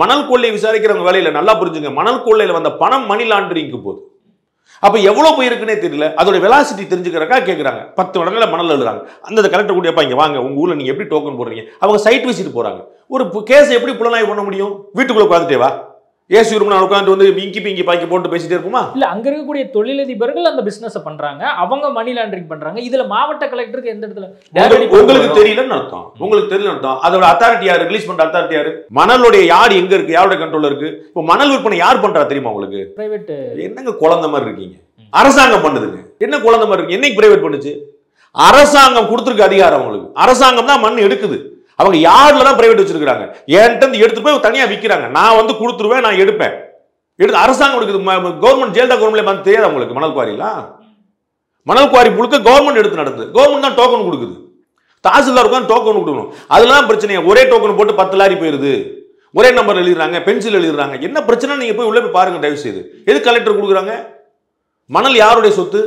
மணல் கொள்ளை விசாரிக்கிறவங்க வேலையில நல்லா புரிஞ்சுங்க மணல் கொள்ளையில வந்த பணம் மணி லாண்டரிங்க்கு போகுது அப்போ எவ்வளோ போயிருக்குன்னே தெரியல அதோட வெலாசிட்டி தெரிஞ்சுக்கிறக்கா கேட்குறாங்க பத்து மடங்களில் மணல் எழுதுறாங்க அந்த கலெக்டர் கூட்டியப்பா இங்கே வாங்க உங்கள் ஊரில் நீங்கள் எப்படி டோக்கன் போடுறீங்க அவங்க சைட் வச்சுட்டு போகிறாங்க ஒரு கேஸ் எப்படி புலனாய்வு பண்ண முடியும் வீட்டுக்குள்ளே பார்த்துட்டேவா வா ஏசி விரும்பினா உட்காந்து வந்து மிங்கி பிங்கி பாக்கி போட்டு பேசிட்டே இருக்குமா இல்ல அங்க இருக்கக்கூடிய தொழிலதிபர்கள் அந்த பிசினஸ் பண்றாங்க அவங்க மணி லாண்டரிங் பண்றாங்க இதுல மாவட்ட கலெக்டருக்கு எந்த இடத்துல உங்களுக்கு தெரியலன்னு அர்த்தம் உங்களுக்கு தெரியல அர்த்தம் அதோட அத்தாரிட்டி யாரு ரிலீஸ் பண்ற அத்தாரிட்டி யாரு மணலுடைய யார் எங்க இருக்கு யாரோட கண்ட்ரோல் இருக்கு இப்போ மணல் விற்பனை யார் பண்றா தெரியுமா உங்களுக்கு பிரைவேட் என்னங்க குழந்தை மாதிரி இருக்கீங்க அரசாங்கம் பண்ணுதுங்க என்ன குழந்தை மாதிரி இருக்கு என்னைக்கு பிரைவேட் பண்ணுச்சு அரசாங்கம் கொடுத்துருக்கு அதிகாரம் உங்களுக்கு அரசாங்கம் தான் மண் எடுக்குது அவங்க யாரில் தான் பிரைவேட் வச்சிருக்காங்க என்கிட்ட இருந்து எடுத்து போய் தனியாக விற்கிறாங்க நான் வந்து கொடுத்துருவேன் நான் எடுப்பேன் எடுத்து அரசாங்கம் கொடுக்குது கவர்மெண்ட் ஜெயலலிதா கவர்மெண்ட்ல பார்த்து தெரியாது அவங்களுக்கு மணல் குவாரிலாம் மணல் குவாரி முழுக்க கவர்மெண்ட் எடுத்து நடந்தது கவர்மெண்ட் தான் டோக்கன் கொடுக்குது தாசில்தார் உட்காந்து டோக்கன் கொடுக்கணும் அதெல்லாம் பிரச்சனையா ஒரே டோக்கன் போட்டு பத்து லாரி போயிருது ஒரே நம்பர் எழுதுறாங்க பென்சில் எழுதுறாங்க என்ன பிரச்சனை நீங்கள் போய் உள்ளே போய் பாருங்க தயவு செய்து எது கலெக்டர் கொடுக்குறாங்க மணல் யாருடைய சொத்து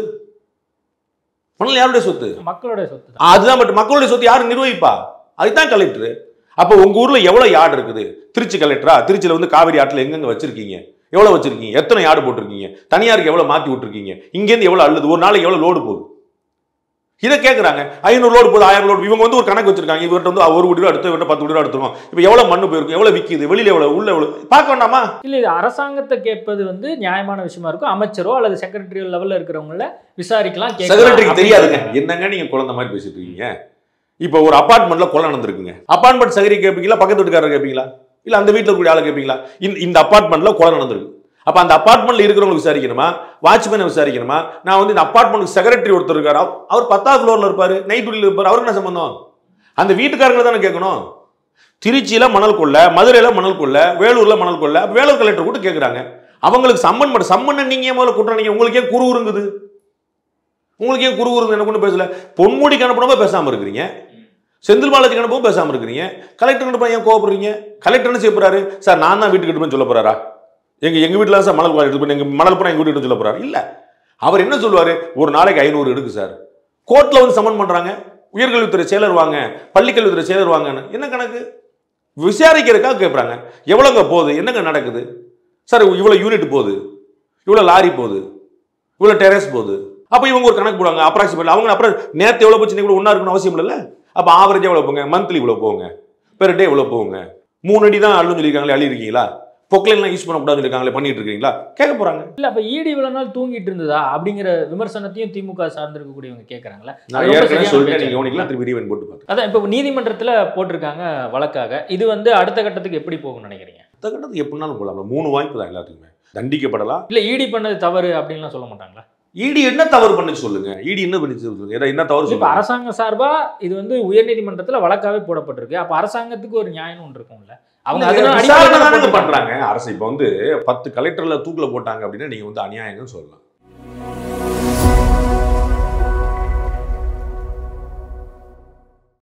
மணல் யாருடைய சொத்து மக்களுடைய சொத்து அதுதான் பட் மக்களுடைய சொத்து யாரும் நிர்வகிப்பா அதுதான் கலெக்டர் அப்போ உங்கள் ஊரில் எவ்வளோ யார்டு இருக்குது திருச்சி கலெக்டரா திருச்சியில் வந்து காவிரி ஆற்றில் எங்கெங்கே வச்சுருக்கீங்க எவ்வளோ வச்சுருக்கீங்க எத்தனை யார்டு போட்டிருக்கீங்க தனியாருக்கு எவ்வளோ மாற்றி விட்டுருக்கீங்க இங்கேருந்து எவ்வளோ அல்லது ஒரு நாளைக்கு எவ்வளோ லோடு போகுது இதை கேட்குறாங்க ஐநூறு லோடு போகுது ஆயிரம் லோடு இவங்க வந்து ஒரு கணக்கு வச்சிருக்காங்க இவர்கிட்ட வந்து ஒரு வீடு ரூபா அடுத்த இவர்கிட்ட பத்து வீடு எடுத்துருவோம் இப்போ எவ்வளோ மண்ணு போயிருக்கும் எவ்வளோ விற்கிது வெளியில் எவ்வளோ உள்ள எவ்வளோ பார்க்க வேண்டாமா இல்லை இது அரசாங்கத்தை கேட்பது வந்து நியாயமான விஷயமா இருக்கும் அமைச்சரோ அல்லது செக்ரட்டரியோ லெவலில் இருக்கிறவங்கள விசாரிக்கலாம் செக்ரட்டரிக்கு தெரியாதுங்க என்னங்க நீங்கள் குழந்த மாதிரி பேசிட்டு இருக்கீங்க இப்போ ஒரு அப்பார்ட்மெண்ட்டில் கொலை நடந்திருக்குங்க அப்பார்ட்மெண்ட் சகரி கேட்பீங்களா பக்கத்து வீட்டுக்காரர் கேட்பீங்களா இல்லை அந்த வீட்டில் கூடிய ஆளை கேட்பீங்களா இந்த அப்பார்ட்மெண்ட்டில் கொலை நடந்திருக்கு அப்போ அந்த அப்பார்ட்மெண்ட்டில் இருக்கிறவங்களுக்கு விசாரிக்கணுமா வாட்ச்மேனை விசாரிக்கணுமா நான் வந்து இந்த அப்பார்ட்மெண்ட்டுக்கு செக்ரட்டரி ஒருத்தர் இருக்காரு அவர் பத்தாவது ஃப்ளோரில் இருப்பார் நைட் டூட்டியில் இருப்பார் அவருக்கு என்ன சம்பந்தம் அந்த வீட்டுக்காரங்களை தானே கேட்கணும் திருச்சியில மணல் கொள்ள மதுரையில மணல் கொள்ள வேலூரில் மணல் கொள்ள வேலூர் கலெக்டர் கூட கேட்குறாங்க அவங்களுக்கு சம்மன் மட்டும் சம்மன் நீங்கள் முதல்ல கூட்டுறீங்க உங்களுக்கே குறுகுறுங்குது உங்களுக்கே குறுகுறுங்க என்ன கொண்டு பேசல பொன்முடிக்கு அனுப்பினவங்க பேசாமல் இருக்கிறீங்க செந்தில் பாலாஜி அனுப்பவும் பேசாமல் இருக்கிறீங்க கலெக்டர் அனுப்ப ஏன் கோவப்படுறீங்க கலெக்டர் என்ன செய்ய போறாரு சார் நான் தான் வீட்டுக்கு எடுப்பேன் சொல்ல போறாரா எங்கள் எங்கள் வீட்டில் சார் மணல் எடுப்பேன் எங்கள் மணல் போனால் வீட்டு வீட்டுக்கு சொல்ல போறாரு இல்லை அவர் என்ன சொல்லுவார் ஒரு நாளைக்கு ஐநூறு எடுக்கு சார் கோர்ட்டில் வந்து சமன் பண்ணுறாங்க உயர்கல்வித்துறை செயலர் வாங்க பள்ளிக்கல்வித்துறை செயலர் வாங்கன்னு என்ன கணக்கு விசாரிக்கிறதுக்காக கேட்குறாங்க எவ்வளோங்க போகுது என்னங்க நடக்குது சார் இவ்வளோ யூனிட் போகுது இவ்வளோ லாரி போகுது இவ்வளோ டெரஸ் போகுது அப்போ இவங்க ஒரு கணக்கு போடுவாங்க அப்ராக்சிமேட் அவங்க அப்புறம் நேரத்தை எவ்வளோ பிரச்சனை கூட ஒன்றா இருக்கணும் அவசியம் இல்லை அப்போ ஆவரேஜாக எவ்வளோ போங்க மந்த்லி இவ்வளோ போங்க பெர் டே இவ்வளோ போங்க மூணு அடி தான் அள்ளுன்னு சொல்லியிருக்காங்களே அழியிருக்கீங்களா பொக்லைன்லாம் யூஸ் பண்ணக்கூடாதுன்னு இருக்காங்களே பண்ணிட்டு இருக்கீங்களா கேட்க போறாங்க இல்ல அப்ப ஈடி e இவ்வளவு நாள் தூங்கிட்டு இருந்ததா அப்படிங்கிற விமர்சனத்தையும் திமுக சார்ந்திருக்கக்கூடியவங்க கேட்கறாங்களா நான் ஏற்கனவே சொல்லிட்டு நீங்க கவனிக்கலாம் போட்டு பார்க்க அதான் இப்போ நீதிமன்றத்துல போட்டிருக்காங்க வழக்காக இது வந்து அடுத்த கட்டத்துக்கு எப்படி போகும்னு நினைக்கிறீங்க அடுத்த கட்டத்துக்கு எப்படினாலும் போகலாம் மூணு வாய்ப்பு தான் எல்லாத்துக்குமே தண்டிக்கப்படலாம் இல்ல ஈடி e பண்ணது தவறு அப்படின்லாம் சொல்ல மாட்டாங்களா இடி என்ன தவறு பண்ணுச்சு சொல்லுங்க இடி என்ன பண்ணி சொல்லுங்க என்ன தவறு இப்போ அரசாங்க சார்பா இது வந்து உயர்நீதிமன்றத்தில் வழக்காவே போடப்பட்டிருக்கு அப்ப அரசாங்கத்துக்கு ஒரு நியாயம் ஒன்று இருக்கும்ல அவங்க பண்றாங்க அரசு இப்போ வந்து பத்து கலெக்டர்ல தூக்கில போட்டாங்க அப்படின்னா நீங்க வந்து அநியாயம்னு சொல்லலாம்